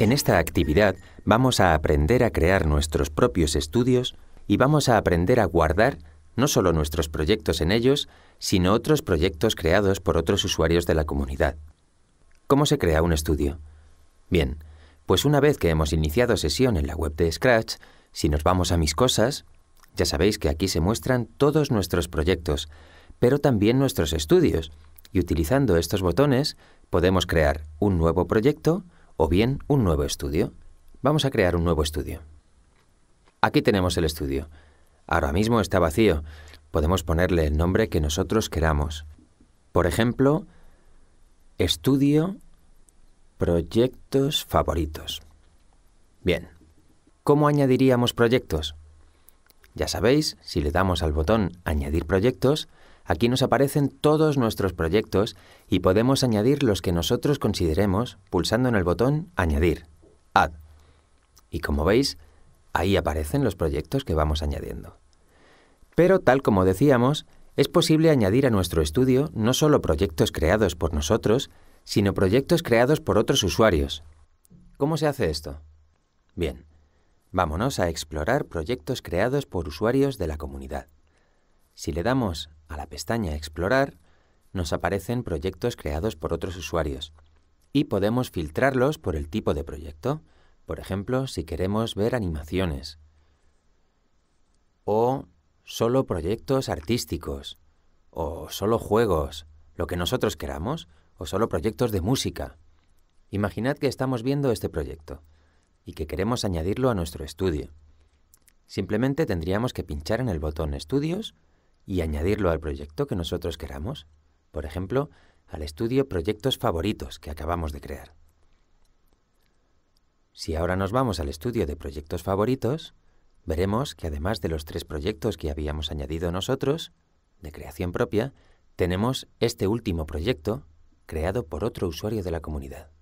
En esta actividad vamos a aprender a crear nuestros propios estudios y vamos a aprender a guardar no solo nuestros proyectos en ellos, sino otros proyectos creados por otros usuarios de la comunidad. ¿Cómo se crea un estudio? Bien, pues una vez que hemos iniciado sesión en la web de Scratch, si nos vamos a mis cosas, ya sabéis que aquí se muestran todos nuestros proyectos, pero también nuestros estudios, y utilizando estos botones podemos crear un nuevo proyecto o bien un nuevo estudio. Vamos a crear un nuevo estudio. Aquí tenemos el estudio. Ahora mismo está vacío. Podemos ponerle el nombre que nosotros queramos. Por ejemplo, Estudio Proyectos favoritos. Bien. ¿Cómo añadiríamos proyectos? Ya sabéis, si le damos al botón Añadir proyectos, aquí nos aparecen todos nuestros proyectos y podemos añadir los que nosotros consideremos pulsando en el botón Añadir, Add. Y como veis, ahí aparecen los proyectos que vamos añadiendo. Pero tal como decíamos, es posible añadir a nuestro estudio no solo proyectos creados por nosotros, sino proyectos creados por otros usuarios. ¿Cómo se hace esto? Bien, vámonos a explorar proyectos creados por usuarios de la comunidad. Si le damos a la pestaña Explorar, nos aparecen proyectos creados por otros usuarios y podemos filtrarlos por el tipo de proyecto, por ejemplo, si queremos ver animaciones o solo proyectos artísticos o solo juegos lo que nosotros queramos o solo proyectos de música. Imaginad que estamos viendo este proyecto y que queremos añadirlo a nuestro estudio. Simplemente tendríamos que pinchar en el botón Estudios y añadirlo al proyecto que nosotros queramos, por ejemplo, al estudio Proyectos Favoritos que acabamos de crear. Si ahora nos vamos al estudio de Proyectos Favoritos, veremos que además de los tres proyectos que habíamos añadido nosotros, de creación propia, tenemos este último proyecto creado por otro usuario de la comunidad.